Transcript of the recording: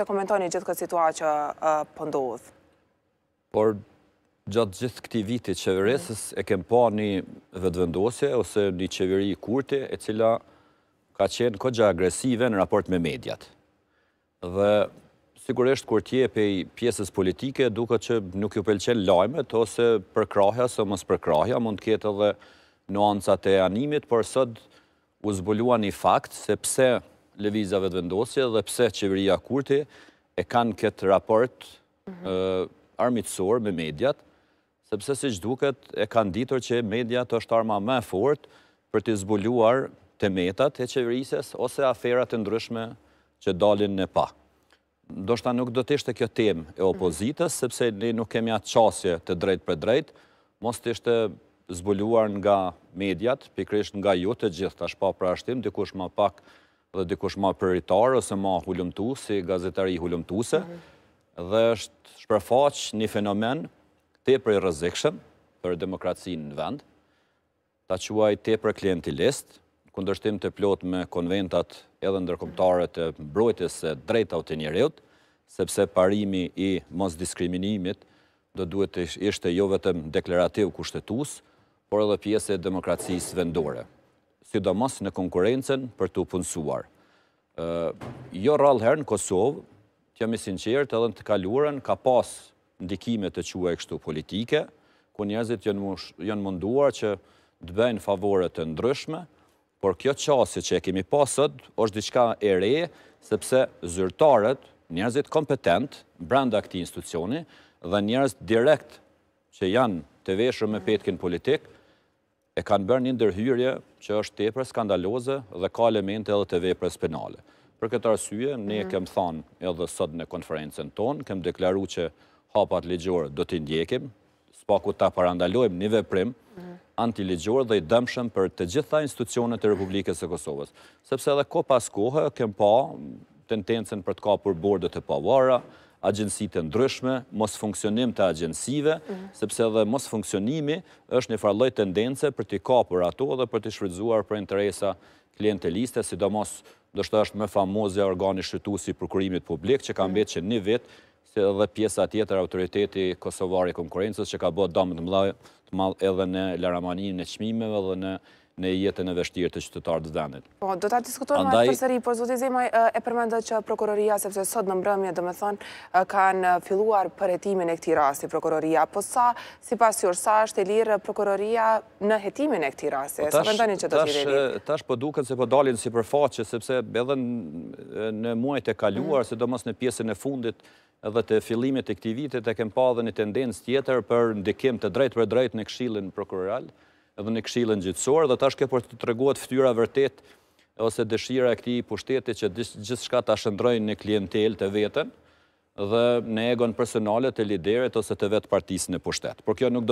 se komentoni gjithë këtë situatë që pëndodhë? Po por gjatë gjithë këti viti qeveresës e kem pa një vëdvendose ose një qeveri i kurte e cila ka qenë këgja agresive në raport me mediat. Dhe sigurisht kur tje pej pjesës politike duke që nuk ju pëlqen lajmet ose përkrahja së mësë përkrahja mund kjetë edhe nuancat e animit, por sëtë u zbulua një fakt se pse levizave të vendosje dhe pse qeveria kurti e kanë këtë raport mhm. eh, armitsor me mediat, sepse si duket e kanë ditur që mediat është arma me fort për të zbuluar temetat e qeverises ose aferat e ndryshme që dalin në pa. Ndoshta nuk do të ishte kjo tem e mhm. opozitës, sepse ne nuk kemi atë qasje të drejt për drejt, mos të ishte zbuluar nga mediat, pikrish nga ju të gjithë, tash pa prashtim, dikush ma pak dhe dikush ma përritarë ose ma hullumtu, si gazetari hullumtu dhe është shpërfaq një fenomen tepër për i rëzikshëm për demokracinë në vend, ta quaj tepër për klientilist, kundërshtim të plot me konventat edhe ndërkomtare të brojtës e drejta o të njëriut, sepse parimi i mos diskriminimit do duhet ishte jo vetëm deklarativ kushtetus, por edhe pjesë e demokracisë vendore sidomos në konkurencen për të punësuar. Jo rralë herë në Kosovë, të jemi sinqertë edhe në të kaluren, ka pas ndikime të qua e kështu politike, ku njëzit janë munduar që të bëjnë favore të ndryshme, por kjo qasi që e kemi pasët, është diçka e re, sepse zyrtarët, njëzit kompetent, brenda këti institucioni, dhe njëzit direkt që janë të veshër me petkin politikë, e kanë bërë një ndërhyrje që është tepër skandaloze dhe ka elemente edhe të veprës penale. Për këtë arsye, ne mhm. kemë thanë edhe sot në konferencen tonë, kemë deklaru që hapat ligjorë do t'i ndjekim, s'pa ku ta parandalojmë një veprim mhm. antiligjore dhe i dëmshëm për të gjitha institucionet e Republikës e Kosovës. Sepse edhe ko pas kohë, kemë pa tendencen për t'ka për bordet e pavara, agjensit e ndryshme, mos funksionim të agjensive, mhm. sepse dhe mos funksionimi është një farloj tendence për t'i kapur ato dhe për t'i shfridzuar për interesa klienteliste, sidomos dështë është me famozja organi shqytu si prokurimit publik, që ka mbet mhm. që një vit, se dhe pjesa tjetër autoriteti Kosovari Konkurencës që ka bëtë damë të mëllë edhe në laramaninë në qmimeve dhe në në jetën e vështirë të qytetarë të Po, Do ta diskutuar ma e përseri, por zotit zemaj e përmenda që prokuroria, sepse sot në mbrëmje, dhe me thonë, kanë filluar përhetimin e këti rasti prokuroria, po sa, si pasjur, sa është e lirë prokuroria në hetimin e këti rasti? Po sa përndonin që do t'i redi? Tash po duket se po dalin si përfaqe, sepse edhe në muajt e kaluar, mhm. se do mos në pjesën e fundit, edhe të filimit e këti vitit e kem pa dhe një tendencë tjetër për ndikim të drejt për drejt në këshilin prokurorial edhe në kshilën gjithësorë, dhe tashke për të treguat ftyra vërtet, ose dëshira e këti i pushtetit që gjithë shka të ashëndrojnë në klientel të vetën, dhe në egon personalet të liderit ose të vetë partisë në pushtet. Por kjo nuk